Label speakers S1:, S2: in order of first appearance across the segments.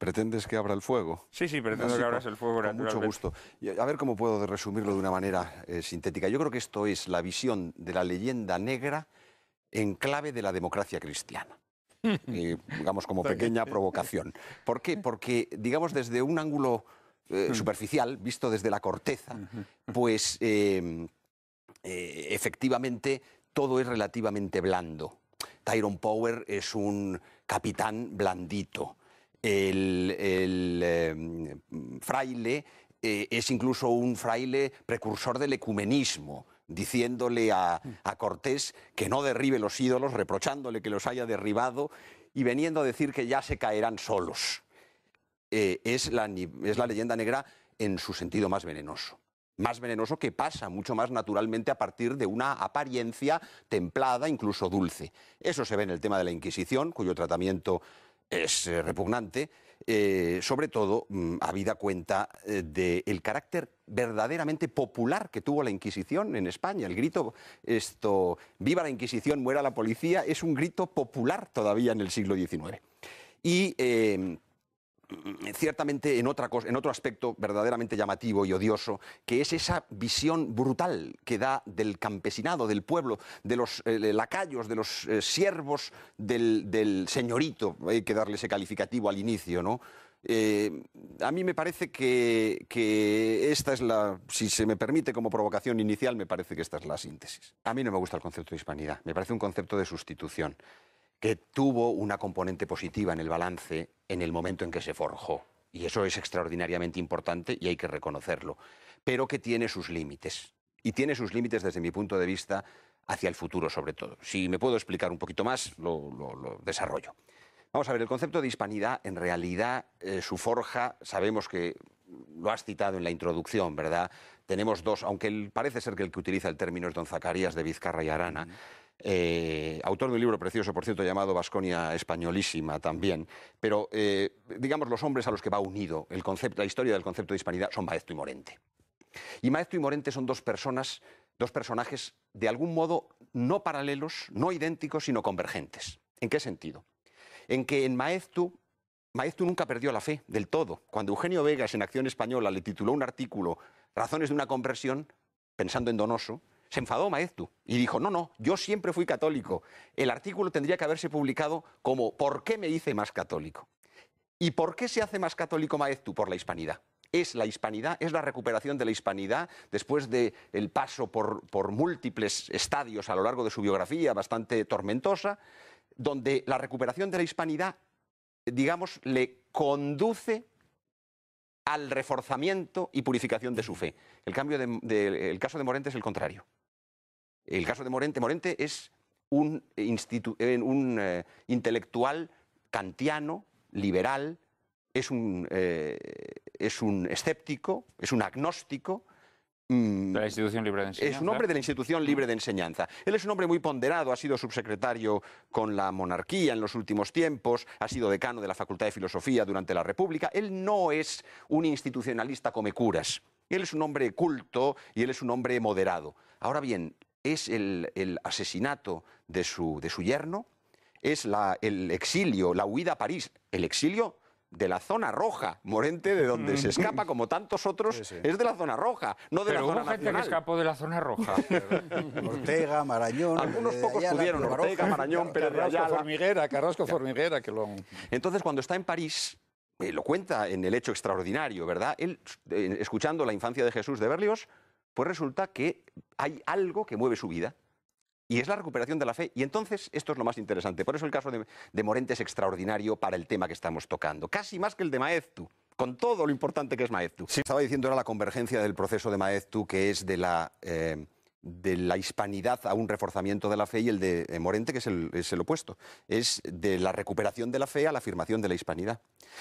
S1: ¿Pretendes que abra el fuego? Sí, sí, pretendo que abras el
S2: fuego. Con mucho gusto.
S1: A ver cómo puedo resumirlo de una manera eh, sintética. Yo creo que esto es la visión de la leyenda negra en clave de la democracia cristiana. Eh, digamos como pequeña provocación. ¿Por qué? Porque, digamos, desde un ángulo eh, hmm. superficial, visto desde la corteza, pues em, efectivamente todo es relativamente blando. Tyrone Power es un capitán blandito el, em, fraile eh, es incluso un fraile precursor del ecumenismo diciéndole mm. a, Cortés que no derribe los ídolos, reprochándole que los haya derribado y veniendo a decir que ya se caerán solos. Eh, es la leyenda negra en su sentido más venenoso más venenoso que pasa mucho más naturalmente a partir de una apariencia templada, incluso dulce. Eso se ve en el tema de la Inquisición, cuyo tratamiento es eh, repugnante, eh, sobre todo mm, habida cuenta eh, del carácter verdaderamente popular que tuvo la Inquisición en España. El grito, esto, viva la Inquisición, muera la policía, es un grito popular todavía en el siglo XIX. Y Mm, ciertamente en, otra en otro aspecto verdaderamente llamativo y odioso, que es esa visión brutal que da del campesinado, del pueblo, de los eh, lacayos, de los eh, siervos, del, señorito, hay que darle ese calificativo al inicio, ¿no? Eh, a mí me parece que, esta es la, si se me permite como provocación inicial, me parece que esta es la síntesis. A mí no me gusta el concepto de hispanidad, me parece un concepto de sustitución que tuvo una componente positiva en el balance en el momento en que se forjó. Y eso es extraordinariamente importante y hay que reconocerlo. Pero que tiene sus límites. Y tiene sus límites desde mi punto de vista hacia el futuro, sobre todo. Si me puedo explicar un poquito más, lo, desarrollo. Vamos a ver, el concepto de hispanidad, en realidad, eh, su forja, sabemos que lo has citado en la introducción, ¿verdad? Tenemos dos, aunque parece ser que el que utiliza el término es don Zacarías de Vizcarra y Arana. Eh, autor de un libro precioso, por cierto, llamado Vasconia Españolísima también. Pero, eh, digamos, los hombres a los que va unido el concepto, la historia del concepto de hispanidad son Maestro y Morente. Y Maestro y Morente son dos personas, dos personajes de algún modo no paralelos, no idénticos, sino convergentes. ¿En qué sentido? En que en Maestro, Maestro nunca perdió la fe del todo. Cuando Eugenio Vegas en Acción Española le tituló un artículo Razones de una conversión, pensando en Donoso, se enfadó Maestu y dijo, no, no, yo siempre fui católico. El artículo tendría que haberse publicado como ¿por qué me hice más católico? ¿Y por qué se hace más católico Maestu? Por la hispanidad es la hispanidad, es la recuperación de la hispanidad después del el paso por, múltiples estadios a lo largo de su biografía, bastante tormentosa, donde la recuperación de la hispanidad, digamos, le conduce al reforzamiento y purificación de su fe. El, el caso de Morente es el contrario. El caso de Morente, Morente es un, eh, eh, intelectual kantiano, liberal, eh, es un, escéptico, es un agnóstico. Mm, de la institución libre de enseñanza. Es un hombre de la institución libre de enseñanza. Él es un hombre muy ponderado, ha sido subsecretario con la monarquía en los últimos tiempos, ha sido decano de la Facultad de Filosofía durante la República. Él no es un institucionalista come curas. Él es un hombre culto y él es un hombre moderado. Ahora bien, es el, asesinato de su, de su yerno, es el exilio, la huida a París, el exilio de la zona roja. Morente, de donde se mm. escapa, como tantos otros, es de la zona roja, no de Pero la hubo zona gente que escapó
S2: de la zona roja. Ortega, Marañón... Algunos eh, pocos pudieron, Ortega, Marañón, Pérez de Ayala...
S1: Formiguera, Carrasco Formiguera, Entonces, cuando está en París, eh, lo cuenta en el hecho extraordinario, ¿verdad? Él, eh, escuchando La infancia de Jesús de Berlioz, pues resulta que hay algo que mueve su vida. Y es la recuperación de la fe. Y entonces esto es lo más interesante. Por eso el caso de, Morente es extraordinario para el tema que estamos tocando. Casi más que el de Maeztu con todo lo importante que es Maeztu. Sí. Estaba diciendo era la convergencia del proceso de Maeztu, que es de la eh, de la hispanidad a un reforzamiento de la fe y el de eh, Morente, que es el, opuesto. Es de la recuperación de la fe a la afirmación de la hispanidad.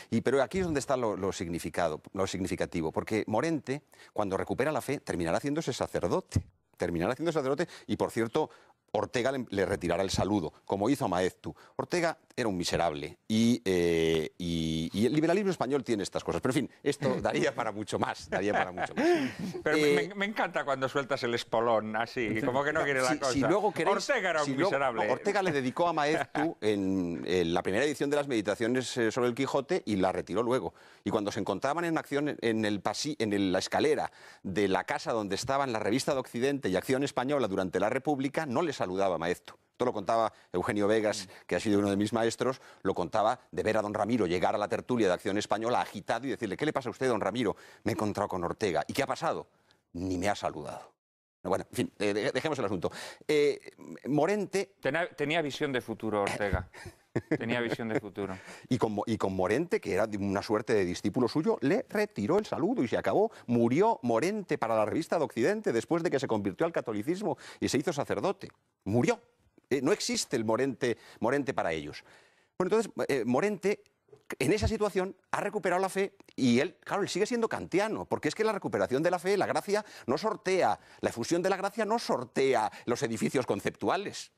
S1: Y, pero aquí es donde está lo, significado, lo significativo, porque Morente, cuando recupera la fe, terminará haciéndose sacerdote. Terminará haciendo sacerdote y, por cierto, Ortega le, retirará el saludo, como hizo a Maeztu. Ortega era un miserable eh, y, el liberalismo español tiene estas cosas. Pero en fin, esto daría para mucho más. Daría para mucho más. Pero eh,
S2: me, encanta cuando sueltas el espolón así, como que no quiere la cosa. Ortega era un miserable.
S1: Ortega le dedicó a Maeztu en, la primera edición de las meditaciones eh, sobre el Quijote y la retiró luego. Y cuando se encontraban en acción en, el pasi, en la escalera de la casa donde estaban la revista de Occidente y Acción Española durante la República, no les saludaba maestro. Esto lo contaba Eugenio Vegas, mm. que ha sido uno de mis maestros, lo contaba de ver a don Ramiro llegar a la tertulia de Acción Española agitado y decirle, ¿qué le pasa a usted, don Ramiro? Me he encontrado con Ortega. ¿Y qué ha pasado? Ni me ha saludado. Bueno, en fin, dejemos el asunto. Eh, Morente... Tenía, visión de futuro, Ortega. tenía visión de futuro. Y con, Morente, que era una suerte de discípulo suyo, le retiró el saludo y se acabó. Murió Morente para la revista de Occidente después de que se convirtió al catolicismo y se hizo sacerdote. Murió. Eh, no existe el Morente, Morente para ellos. Bueno, entonces, eh, Morente en esa situación ha recuperado la fe y él, claro, sigue siendo kantiano, porque es que la recuperación de la fe, la gracia, no sortea, la efusión de la gracia no sortea los edificios conceptuales.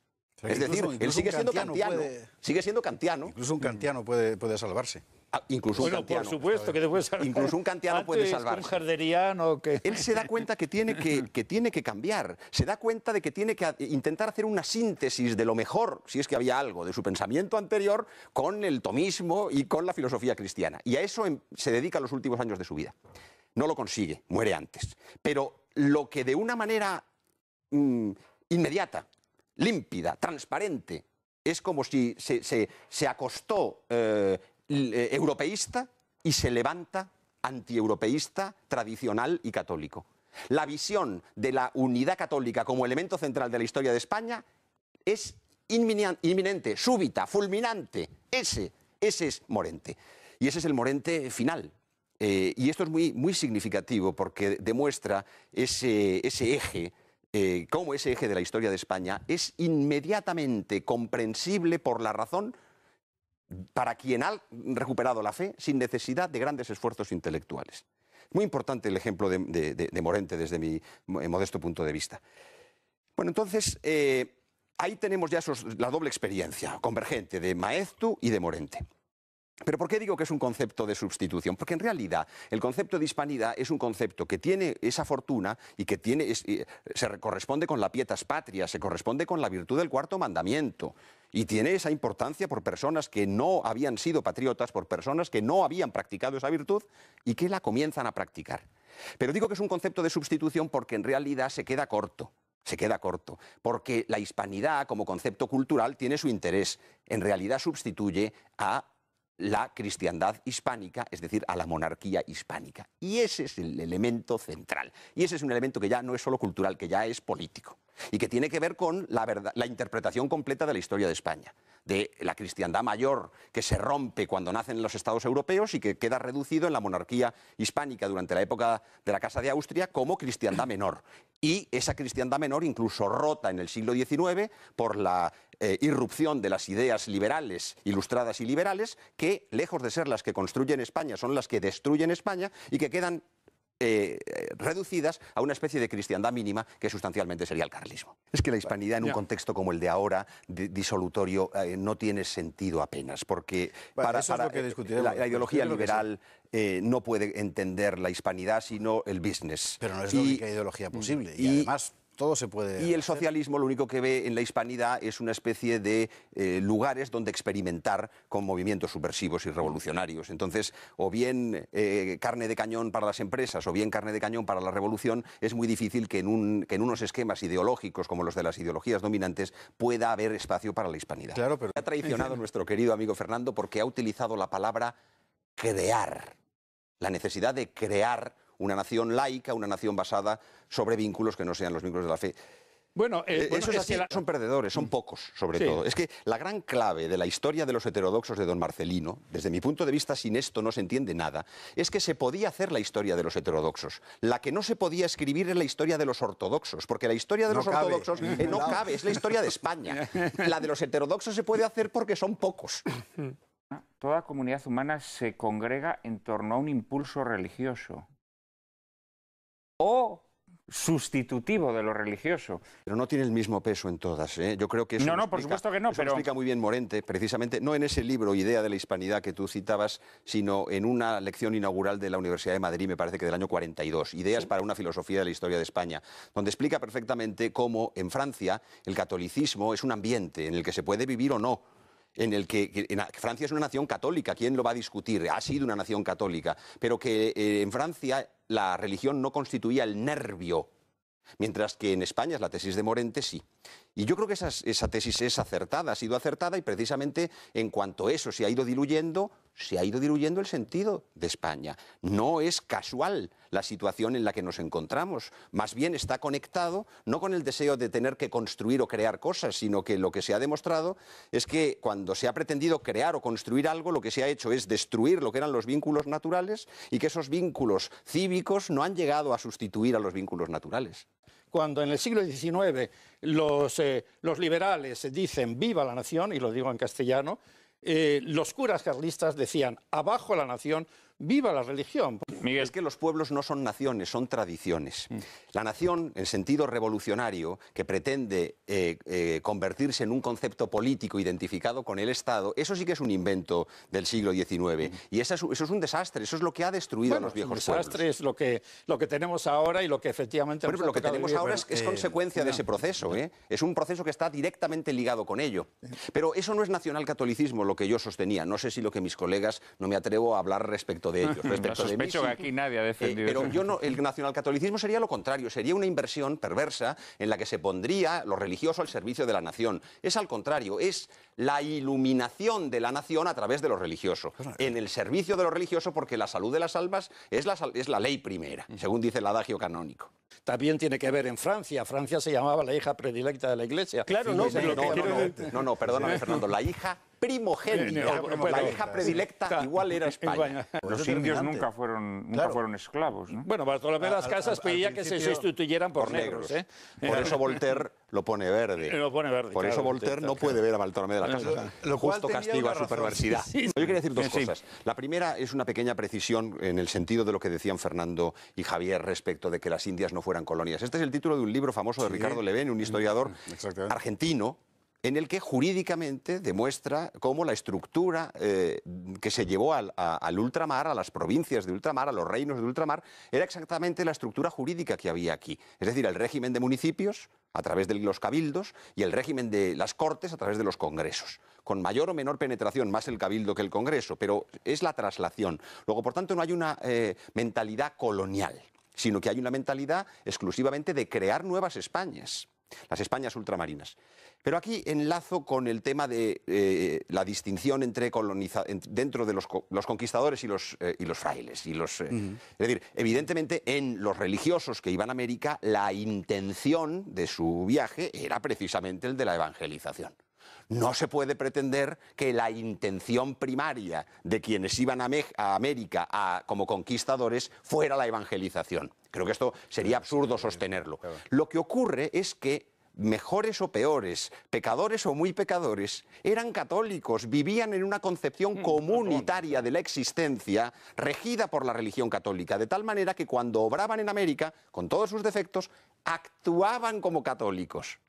S1: es decir, él sigue siendo kantiano, sigue siendo kantiano. Incluso un kantiano puede, puede salvarse. Ah, incluso un kantiano. por supuesto que después Incluso un kantiano puede salvar. Él se da cuenta que tiene que, tiene que cambiar, se da cuenta de que tiene que intentar hacer una síntesis de lo mejor, si es que había algo, de su pensamiento anterior con el tomismo y con la filosofía cristiana. Y a eso em, se dedica los últimos años de su vida. No lo consigue, muere antes. Pero lo que de una manera mm, inmediata, límpida, transparente, es como si se, acostó eh, eh, europeísta y se levanta antieuropeísta, tradicional y católico. La visión de la unidad católica como elemento central de la historia de España es inminente, súbita, fulminante. Ese, ese es Morente. Y ese es el Morente final. Eh, y esto es muy, muy significativo porque demuestra ese, ese eje, eh, cómo ese eje de la historia de España es inmediatamente comprensible por la razón para quien ha recuperado la fe sin necesidad de grandes esfuerzos intelectuales. Muy importante el ejemplo de, Morente desde mi eh, modesto punto de vista. Bueno, entonces eh, ahí tenemos ya la doble experiencia convergente de Maestu y de Morente. Pero ¿por qué digo que es un concepto de sustitución? Porque en realidad el concepto de hispanidad es un concepto que tiene esa fortuna y que tiene, eh, se corresponde con la pietas patria, se corresponde con la virtud del cuarto mandamiento y tiene esa importancia por personas que no habían sido patriotas, por personas que no habían practicado esa virtud y que la comienzan a practicar. Pero digo que es un concepto de sustitución porque en realidad se queda corto se queda corto, porque la hispanidad como concepto cultural tiene su interés, en realidad sustituye a la cristiandad hispánica, es decir, a la monarquía hispánica. Y ese es el elemento central. Y ese es un elemento que ya no es solo cultural, que ya es político. Y que tiene que ver con la, la interpretación completa de la historia de España de la cristiandad mayor que se rompe cuando nacen los estados europeos y que queda reducido en la monarquía hispánica durante la época de la Casa de Austria como cristiandad menor. Y esa cristiandad menor incluso rota en el siglo XIX por la eh, irrupción de las ideas liberales, ilustradas y liberales, que lejos de ser las que construyen España, son las que destruyen España y que quedan eh, eh, reducidas a una especie de cristiandad mínima que sustancialmente sería el carlismo. Es que la hispanidad en un contexto como el de ahora, disolutorio, no tiene sentido apenas, porque para, que la, la, ideología liberal no puede entender la hispanidad sino el business. Pero no es la única e ideología posible. y además y el socialismo lo único que ve en la hispanidad es una especie de eh, lugares donde experimentar con movimientos subversivos y revolucionarios. Entonces, o bien eh, carne de cañón para las empresas, o bien carne de cañón para la revolución, es muy difícil que en, unos esquemas ideológicos como los de las ideologías dominantes pueda haber espacio para la hispanidad. Ha traicionado nuestro querido amigo Fernando porque ha utilizado la palabra crear, la necesidad de crear una nación laica, una nación basada sobre vínculos que no sean los vínculos de la fe.
S2: Bueno, eh, eh, Esos son
S1: perdedores, son mm. pocos, sobre todo. Es que la gran clave de la historia de los heterodoxos de don Marcelino, desde mi punto de vista, sin esto no se entiende nada, es que se podía hacer la historia de los heterodoxos. La que no se podía escribir es la historia de los ortodoxos, porque la historia de los ortodoxos eh, no cabe, es la historia de España. La de los heterodoxos se puede hacer porque son pocos.
S2: Toda comunidad humana se congrega en torno a un impulso religioso
S1: o sustitutivo de lo religioso. Pero no tiene el mismo peso en todas. ¿eh? Yo creo que eso. No, no, por supuesto que no. pero explica muy bien Morente, precisamente no en ese libro Idea de la Hispanidad que tú citabas, sino en una lección inaugural de la Universidad de Madrid, me parece que del año 42, Ideas para una filosofía de la historia de España, donde explica perfectamente cómo en Francia el catolicismo es un ambiente en el que se puede vivir o no en el que, Francia es una nación católica, ¿quién lo va a discutir? Ha sido una nación católica, pero que eh, en Francia la religión no constituía el nervio, mientras que en España es la tesis de Morente sí. Y yo creo que esa, tesis es acertada, ha sido acertada y precisamente en cuanto a eso se ha ido diluyendo, se ha ido diluyendo el sentido de España. No es casual la situación en la que nos encontramos, más bien está conectado no con el deseo de tener que construir o crear cosas, sino que lo que se ha demostrado es que cuando se ha pretendido crear o construir algo, lo que se ha hecho es destruir lo que eran los vínculos naturales y que esos vínculos cívicos no han llegado a sustituir a los vínculos naturales
S2: cuando en el siglo XIX eh, los, liberales dicen viva la nación, y lo digo en castellano, eh, los curas carlistas
S1: decían abajo la nación viva la religión. Es que los pueblos no son naciones, son tradiciones. Mm. La nación, en sentido revolucionario, que pretende eh, eh, convertirse en un concepto político identificado con el Estado, eso sí que es un invento del siglo XIX. Mm. Y eso es, un desastre, eso es lo que ha destruido a los viejos pueblos. Un desastre es lo que, lo que tenemos
S2: ahora y lo que efectivamente... Bueno, lo que tenemos ahora es, eh, consecuencia de ese proceso.
S1: Es un proceso que está directamente ligado con ello. Pero eso no es nacional catolicismo, lo que yo sostenía. No sé si lo que mis colegas, no me atrevo a hablar respecto de ellos. Respecto aquí nadie eh, pero yo no, el nacionalcatolicismo sería lo contrario, sería una inversión perversa en la que se pondría lo religioso al servicio de la nación. Es al contrario, es la iluminación de la nación a través de lo religioso, pues en el servicio de lo religioso, porque la salud de las almas es la, es la ley primera, según dice el adagio canónico. También tiene que ver en Francia. Francia se llamaba
S2: la hija predilecta de la iglesia. Claro, no, no, perdóname, Fernando, la hija primogénita, la hija predilecta igual era España. Los indios nunca
S1: fueron, nunca fueron esclavos. Bueno,
S2: Bartolomé las Casas pedía que se sustituyeran por, negros. ¿eh? Por eso Voltaire
S1: lo pone verde. Por eso Voltaire no puede ver a Bartolomé de las lo, justo castigo a su perversidad. Yo quería decir dos cosas. La primera es una pequeña precisión en el sentido de lo que decían Fernando y Javier respecto de que las Indias no fueran colonias. Este es el título de un libro famoso de Ricardo Leven, un mm, historiador mm, argentino en el que jurídicamente demuestra cómo la estructura eh, que se llevó al, ultramar, a las provincias de ultramar, a los reinos de ultramar, era exactamente la estructura jurídica que había aquí. Es decir, el régimen de municipios a través de los cabildos y el régimen de las cortes a través de los congresos. Con mayor o menor penetración, más el cabildo que el congreso, pero es la traslación. Luego, por tanto, no hay una eh, mentalidad colonial sino que hay una mentalidad exclusivamente de crear nuevas Españas las Españas ultramarinas. Pero aquí enlazo con el tema de eh, la distinción entre dentro de los, conquistadores y los, eh, frailes. Y eh, Es decir, evidentemente en los religiosos que iban a América, la intención de su viaje era precisamente el de la evangelización. No se puede pretender que la intención primaria de quienes iban a, América como conquistadores fuera la evangelización. Creo que esto sería absurdo sostenerlo. Lo que ocurre es que mejores o peores, pecadores o muy pecadores, eran católicos, vivían en una concepción mm, comunitaria de la existencia regida por la religión católica, de tal manera que cuando obraban en América, con todos sus defectos, actuaban como católicos.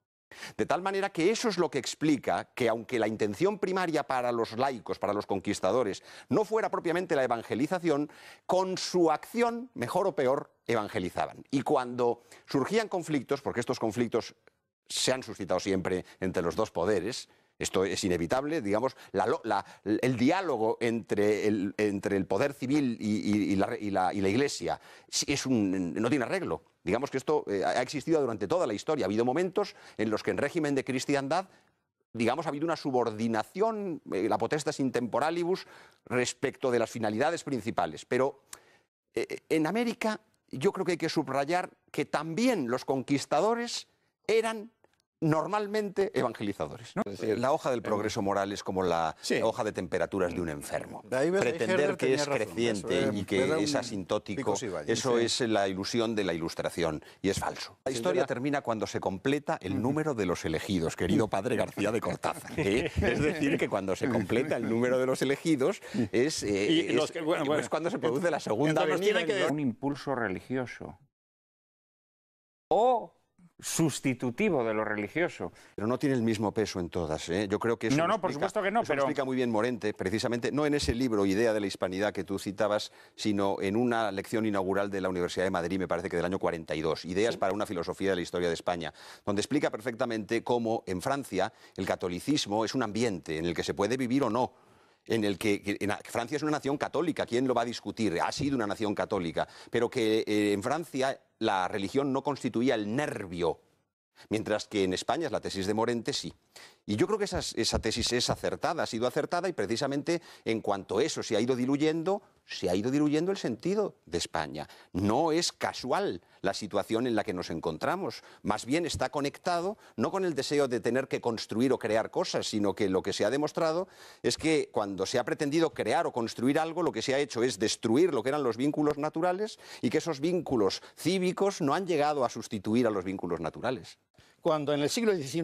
S1: De tal manera que eso es lo que explica que aunque la intención primaria para los laicos, para los conquistadores, no fuera propiamente la evangelización, con su acción, mejor o peor, evangelizaban. Y cuando surgían conflictos, porque estos conflictos se han suscitado siempre entre los dos poderes, esto es inevitable, digamos, el diálogo entre el, entre el poder civil y, la, Iglesia no tiene arreglo. Digamos que esto eh, ha existido durante toda la historia. Ha habido momentos en los que en régimen de cristiandad digamos, ha habido una subordinación, eh, la potestas in temporalibus, respecto de las finalidades principales. Pero eh, en América yo creo que hay que subrayar que también los conquistadores eran normalmente evangelizadores. la hoja del progreso moral es como la, hoja de temperaturas de un enfermo. Pretender que es creciente eh, y que es asintótico, eso es la ilusión de la ilustración y es falso. La historia termina cuando se completa el número de los elegidos, querido padre García de Cortázar. ¿eh? Es decir, que cuando se completa el número de los elegidos es, eh, cuando se produce la segunda venida. Que... Un
S2: impulso religioso.
S1: O sustitutivo de lo religioso. Pero no tiene el mismo peso en todas. ¿eh? Yo creo que eso. No, no, por supuesto que no. pero explica muy bien Morente, precisamente no en ese libro Idea de la Hispanidad que tú citabas, sino en una lección inaugural de la Universidad de Madrid, me parece que del año 42, Ideas para una filosofía de la historia de España, donde explica perfectamente cómo en Francia el catolicismo es un ambiente en el que se puede vivir o no en el que, Francia es una nación católica, ¿quién lo va a discutir? Ha sido una nación católica, pero que eh, en Francia la religión no constituía el nervio, mientras que en España es la tesis de Morente sí. Y yo creo que esa, tesis es acertada, ha sido acertada y precisamente en cuanto a eso se ha ido diluyendo, se ha ido diluyendo el sentido de España. No es casual la situación en la que nos encontramos, más bien está conectado no con el deseo de tener que construir o crear cosas, sino que lo que se ha demostrado es que cuando se ha pretendido crear o construir algo, lo que se ha hecho es destruir lo que eran los vínculos naturales y que esos vínculos cívicos no han llegado a sustituir a los vínculos naturales
S2: cuando en el siglo XIX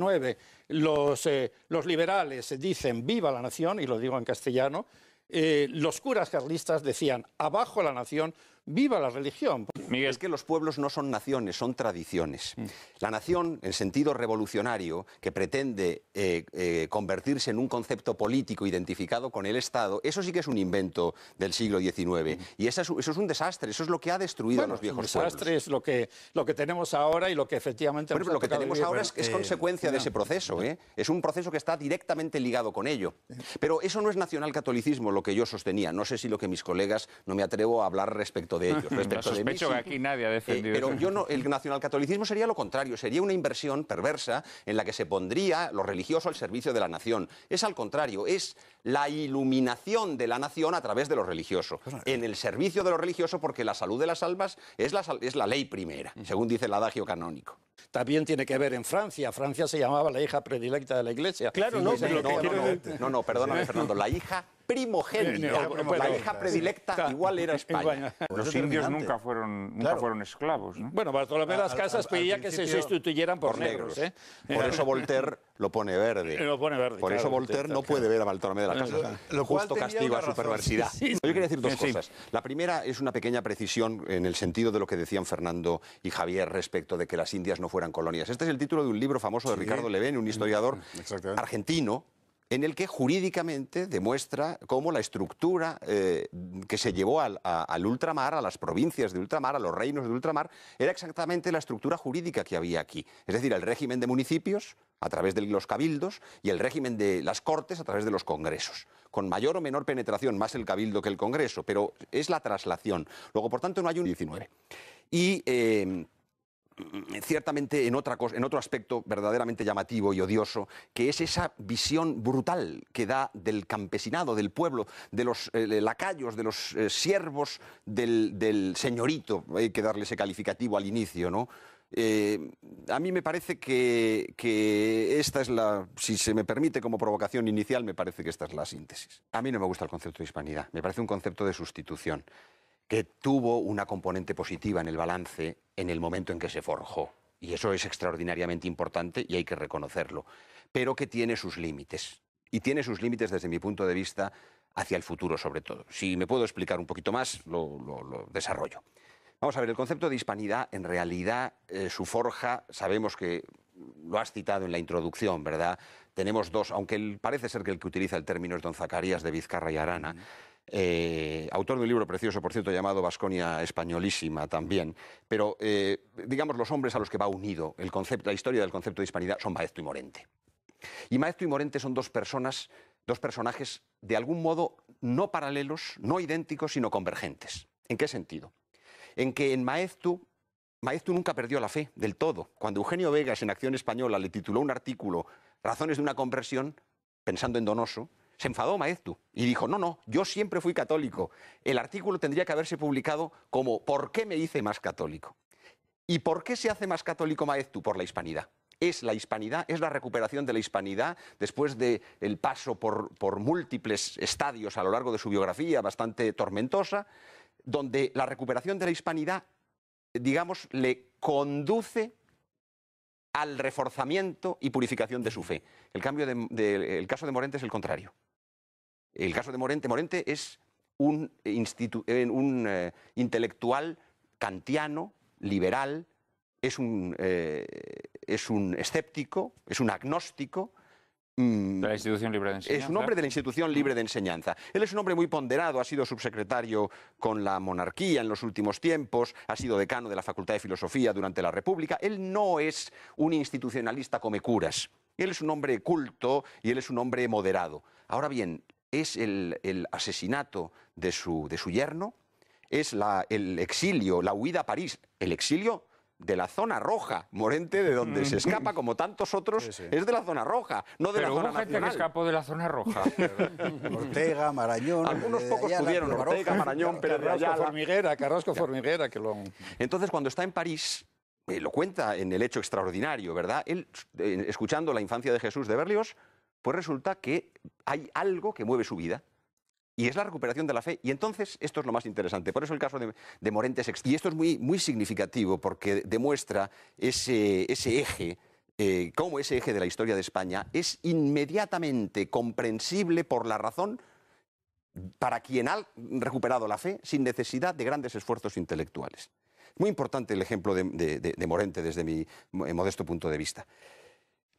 S2: eh, los, liberales dicen viva la nación, y lo digo en castellano, eh, los curas carlistas decían
S1: abajo la nación viva la religión. Es que los pueblos no son naciones, son tradiciones. Mm. La nación, en sentido revolucionario, que pretende eh, eh, convertirse en un concepto político identificado con el Estado, eso sí que es un invento del siglo XIX. Mm. Y eso es, un desastre, eso es lo que ha destruido a los viejos pueblos. Un
S2: desastre lo que, lo que tenemos ahora y lo que efectivamente... Bueno, lo que tenemos ahora es, eh, consecuencia de ese proceso.
S1: Es un proceso que está directamente ligado con ello. Pero eso no es nacional catolicismo, lo que yo sostenía. No sé si lo que mis colegas, no me atrevo a hablar respecto de ellos. Respecto aquí nadie eh, pero yo no, el nacionalcatolicismo sería lo contrario, sería una inversión perversa en la que se pondría lo religioso al servicio de la nación. Es al contrario, es la iluminación de la nación a través de lo religioso, pues en el servicio de lo religioso, porque la salud de las almas es la, es la ley primera, según dice el adagio canónico. También tiene que ver en Francia. Francia se llamaba la hija predilecta de la Iglesia. Claro, no, no, no, no, perdóname, Fernando, la hija primogénita, la hija predilecta igual era España. Los indios nunca fueron,
S2: fueron esclavos. Bueno, Bartolomé de las Casas pedía que se sustituyeran por, negros. ¿eh? Por eso Voltaire
S1: lo pone verde. por eso Voltaire no puede ver a Bartolomé de las Casas. Lo justo castiga su perversidad. Yo quería decir dos cosas. La primera es una pequeña precisión en el sentido de lo que decían Fernando y Javier respecto de que las Indias no fueran colonias. Este es el título de un libro famoso de Ricardo Levene, un mm, historiador argentino en el que jurídicamente demuestra cómo la estructura eh, que se llevó al, ultramar, a las provincias de ultramar, a los reinos de ultramar, era exactamente la estructura jurídica que había aquí. Es decir, el régimen de municipios a través de los cabildos y el régimen de las cortes a través de los congresos. Con mayor o menor penetración, más el cabildo que el congreso, pero es la traslación. Luego, por tanto, no hay un 19. Y. Eh, Mm, ciertamente en, otra en otro aspecto verdaderamente llamativo y odioso, que es esa visión brutal que da del campesinado, del pueblo, de los eh, lacayos, de los eh, siervos, del, señorito, hay que darle ese calificativo al inicio, ¿no? Eh, a mí me parece que, esta es la, si se me permite como provocación inicial, me parece que esta es la síntesis. A mí no me gusta el concepto de hispanidad, me parece un concepto de sustitución que tuvo una componente positiva en el balance en el momento en que se forjó. Y eso es extraordinariamente importante y hay que reconocerlo. Pero que tiene sus límites. Y tiene sus límites desde mi punto de vista hacia el futuro, sobre todo. Si me puedo explicar un poquito más, lo, desarrollo. Vamos a ver, el concepto de hispanidad, en realidad, eh, su forja, sabemos que lo has citado en la introducción, ¿verdad? Tenemos dos, aunque parece ser que el que utiliza el término es don Zacarías de Vizcarra y Arana. Eh, autor de un libro precioso, por cierto, llamado Vasconia Españolísima también. Pero, eh, digamos, los hombres a los que va unido el concepto, la historia del concepto de hispanidad son Maestro y Morente. Y Maestro y Morente son dos personas, dos personajes de algún modo no paralelos, no idénticos, sino convergentes. ¿En qué sentido? En que en Maestro, Maestro nunca perdió la fe del todo. Cuando Eugenio Vegas en Acción Española le tituló un artículo Razones de una conversión, pensando en Donoso, se enfadó Maestu y dijo, no, no, yo siempre fui católico. El artículo tendría que haberse publicado como ¿por qué me hice más católico? ¿Y por qué se hace más católico Maestu? Por la hispanidad es la hispanidad, es la recuperación de la hispanidad después del el paso por, múltiples estadios a lo largo de su biografía, bastante tormentosa, donde la recuperación de la hispanidad, digamos, le conduce al reforzamiento y purificación de su fe. El, el caso de Morente es el contrario. El caso de Morente, Morente es un, eh, eh, intelectual kantiano, liberal, eh, es un, escéptico, es un agnóstico. Mm, de la institución libre de enseñanza. Es un hombre de la institución libre de enseñanza. Él es un hombre muy ponderado, ha sido subsecretario con la monarquía en los últimos tiempos, ha sido decano de la Facultad de Filosofía durante la República. Él no es un institucionalista come curas. Él es un hombre culto y él es un hombre moderado. Ahora bien, es el, asesinato de su, de su yerno, es el exilio, la huida a París, el exilio de la zona roja. Morente, de donde se mm. escapa, como tantos otros, es de la zona roja, no de la hubo zona gente que escapó
S2: de la zona roja.
S1: Ortega, Marañón... Algunos eh, pocos pudieron, Ortega, Marañón, Pérez de Ayala... Formiguera, Carrasco Formiguera, que Entonces, cuando está en París, eh, lo cuenta en el hecho extraordinario, ¿verdad? Él, eh, escuchando La infancia de Jesús de Berlioz, pues resulta que hay algo que mueve su vida. Y es la recuperación de la fe. Y entonces esto es lo más interesante. Por eso el caso de, Morente es... Y esto es muy, muy significativo porque demuestra ese, eje, eh, cómo ese eje de la historia de España es inmediatamente comprensible por la razón para quien ha recuperado la fe sin necesidad de grandes esfuerzos intelectuales. Muy importante el ejemplo de, Morente desde mi eh, modesto punto de vista.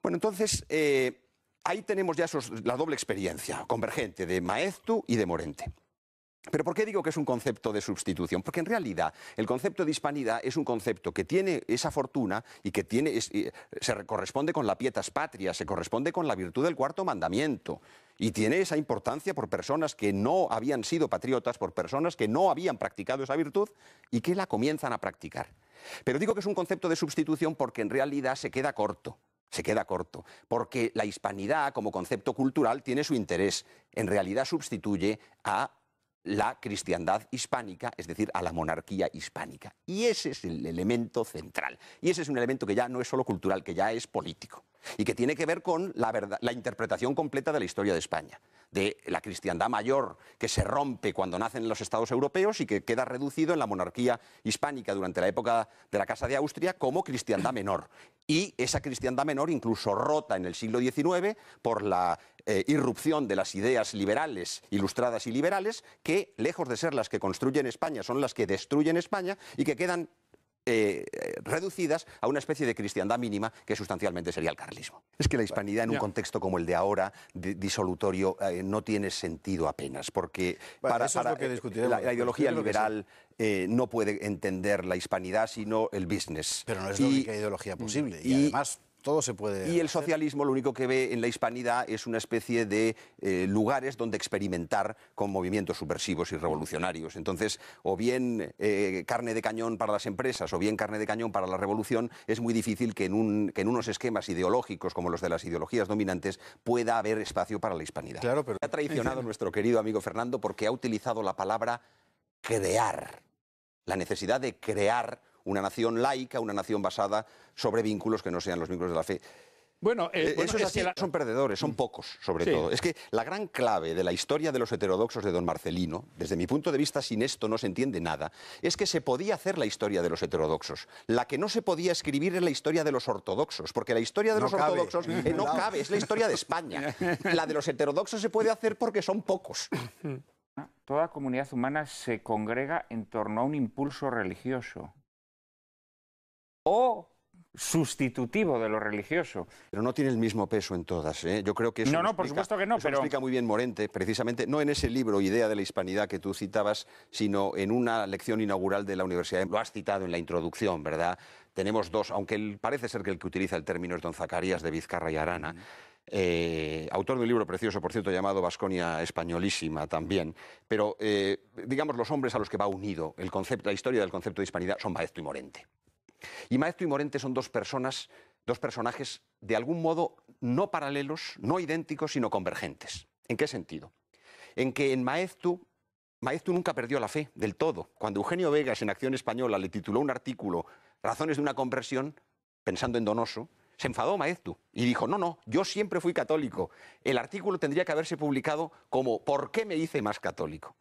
S1: Bueno, entonces... Eh, ahí tenemos ya la doble experiencia convergente de maestu y de Morente. Pero ¿por qué digo que es un concepto de sustitución? Porque en realidad el concepto de hispanidad es un concepto que tiene esa fortuna y que tiene, eh, se corresponde con la pietas patria, se corresponde con la virtud del cuarto mandamiento y tiene esa importancia por personas que no habían sido patriotas, por personas que no habían practicado esa virtud y que la comienzan a practicar. Pero digo que es un concepto de sustitución porque en realidad se queda corto se queda corto, porque la hispanidad como concepto cultural tiene su interés, en realidad sustituye a la cristiandad hispánica, es decir, a la monarquía hispánica. Y ese es el elemento central. Y ese es un elemento que ya no es solo cultural, que ya es político. Y que tiene que ver con la, la interpretación completa de la historia de España de la cristiandad mayor que se rompe cuando nacen los estados europeos y que queda reducido en la monarquía hispánica durante la época de la Casa de Austria como cristiandad menor. Y esa cristiandad menor incluso rota en el siglo XIX por la eh, irrupción de las ideas liberales, ilustradas y liberales, que lejos de ser las que construyen España, son las que destruyen España y que quedan eh, eh, reducidas a una especie de cristiandad mínima que sustancialmente sería el carlismo. Es que la hispanidad en un contexto como el de ahora, disolutorio, eh, no tiene sentido apenas, porque para, la, ideología liberal no puede entender la hispanidad sino el business. Pero no es la única e ideología posible. y además todo se puede. Y el socialismo lo único que ve en la hispanidad es una especie de eh, lugares donde experimentar con movimientos subversivos y revolucionarios. Entonces, o bien eh, carne de cañón para las empresas o bien carne de cañón para la revolución, es muy difícil que en, unos esquemas ideológicos como los de las ideologías dominantes pueda haber espacio para la hispanidad. Ha traicionado nuestro querido amigo Fernando porque ha utilizado la palabra crear, la necesidad de crear una nación laica, una nación basada sobre vínculos que no sean los vínculos de la fe.
S2: Bueno, eh, eh, Esos son
S1: perdedores, son mm. pocos, sobre todo. Es que la gran clave de la historia de los heterodoxos de don Marcelino, desde mi punto de vista, sin esto no se entiende nada, es que se podía hacer la historia de los heterodoxos. La que no se podía escribir es la historia de los ortodoxos, porque la historia de los ortodoxos eh, no cabe, es la historia de España. La de los heterodoxos se puede hacer porque son pocos.
S2: Toda comunidad humana se congrega en torno a un impulso religioso
S1: o sustitutivo de lo religioso. Pero no tiene el mismo peso en todas. ¿eh? Yo creo que eso no, no, por supuesto que no. pero... explica muy bien Morente, precisamente no en ese libro Idea de la Hispanidad que tú citabas, sino en una lección inaugural de la universidad. Lo has citado en la introducción, ¿verdad? Tenemos dos, aunque parece ser que el que utiliza el término es don Zacarías de Vizcarra y Arana. Eh, autor de un libro precioso, por cierto, llamado Vasconia Españolísima también. Pero, eh, digamos, los hombres a los que va unido la historia del concepto de hispanidad son Baezto y Morente. Y Maestu y Morente son dos personas, dos personajes de algún modo no paralelos, no idénticos, sino convergentes. ¿En qué sentido? En que en Maestu, nunca perdió la fe del todo. Cuando Eugenio Vegas en Acción Española le tituló un artículo Razones de una conversión, pensando en Donoso, se enfadó Maestu y dijo, no, no, yo siempre fui católico. El artículo tendría que haberse publicado como ¿Por qué me hice más católico?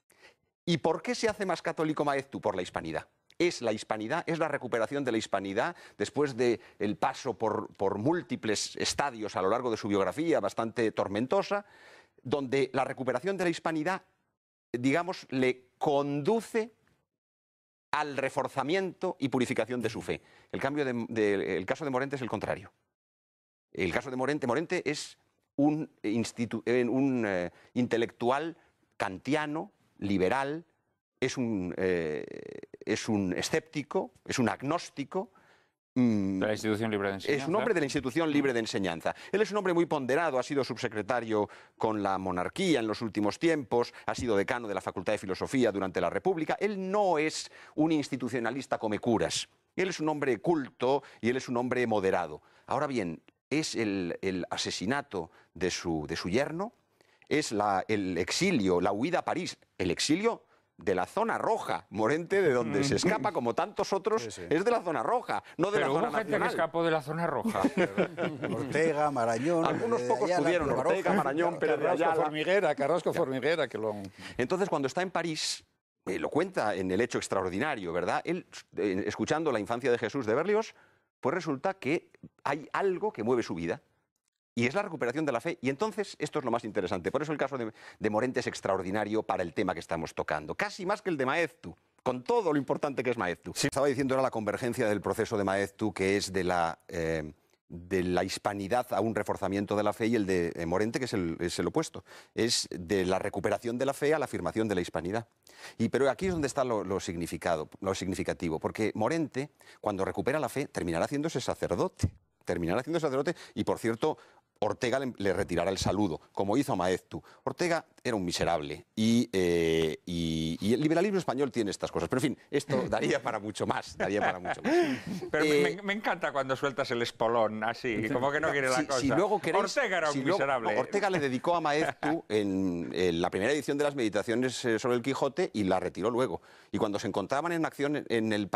S1: ¿Y por qué se hace más católico Maestu? Por la hispanidad es la hispanidad, es la recuperación de la hispanidad después del paso por, múltiples estadios a lo largo de su biografía bastante tormentosa, donde la recuperación de la hispanidad, digamos, le conduce al reforzamiento y purificación de su fe. El, caso de Morente es el contrario. El caso de Morente, Morente es un, eh, eh, intelectual kantiano, liberal, eh, es un, escéptico, es un agnóstico. Mm, de la institución libre de enseñanza. Es un hombre de la institución libre de enseñanza. Él es un hombre muy ponderado, ha sido subsecretario con la monarquía en los últimos tiempos, ha sido decano de la Facultad de Filosofía durante la República. Él no es un institucionalista come curas. Él es un hombre culto y él es un hombre moderado. Ahora bien, es el, asesinato de su, yerno, es el exilio, la huida a París, el exilio de la zona roja. Morente, de donde se mm. escapa, como tantos otros, es de la zona roja, no de Pero la zona gente escapó
S2: de la zona roja.
S1: Ortega, Marañón... Algunos eh, pocos pudieron, Ortega, Marañón, pero de Formiguera, Carrasco Formiguera, Entonces, cuando está en París, eh, lo cuenta en el hecho extraordinario, ¿verdad? Él, eh, escuchando La infancia de Jesús de Berlioz, pues resulta que hay algo que mueve su vida, y es la recuperación de la fe. Y entonces esto es lo más interesante. Por eso el caso de, Morente es extraordinario para el tema que estamos tocando. Casi más que el de Maeztu con todo lo importante que es Maeztu. Sí. Estaba diciendo era la convergencia del proceso de Maeztu, que es de la, eh, de la hispanidad a un reforzamiento de la fe, y el de eh, Morente, que es el, opuesto. Es de la recuperación de la fe a la afirmación de la hispanidad. Y, pero aquí es donde está lo, significado, lo significativo, porque Morente, cuando recupera la fe, terminará haciéndose sacerdote terminará siendo sacerdote y, por cierto, Ortega le, retirará el saludo, como hizo Maeztu. Ortega era un miserable eh, y, el liberalismo español tiene estas cosas. Pero en fin, esto daría para mucho más. Daría para mucho más. Pero eh,
S2: me, encanta cuando sueltas el espolón así, como que no quiere la cosa. Ortega era un miserable.
S1: Ortega le dedicó a Maeztu en, en, la primera edición de las meditaciones eh, sobre el Quijote y la retiró luego. Y cuando se encontraban en acción en el